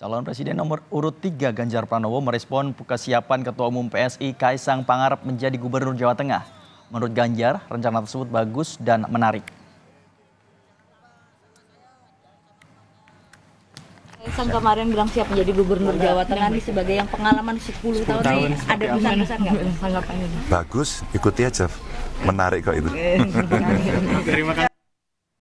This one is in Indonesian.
Calon Presiden nomor urut 3 Ganjar Pranowo merespon kesiapan Ketua Umum PSI Kaisang Pangarep menjadi Gubernur Jawa Tengah. Menurut Ganjar, rencana tersebut bagus dan menarik. Kaisang kemarin bilang siap menjadi Gubernur Jawa Tengah ini sebagai yang pengalaman 10, 10 tahun, tahun ada pesan-pesan nggak? Bagus, ikuti aja. Menarik kok itu. Terima kasih.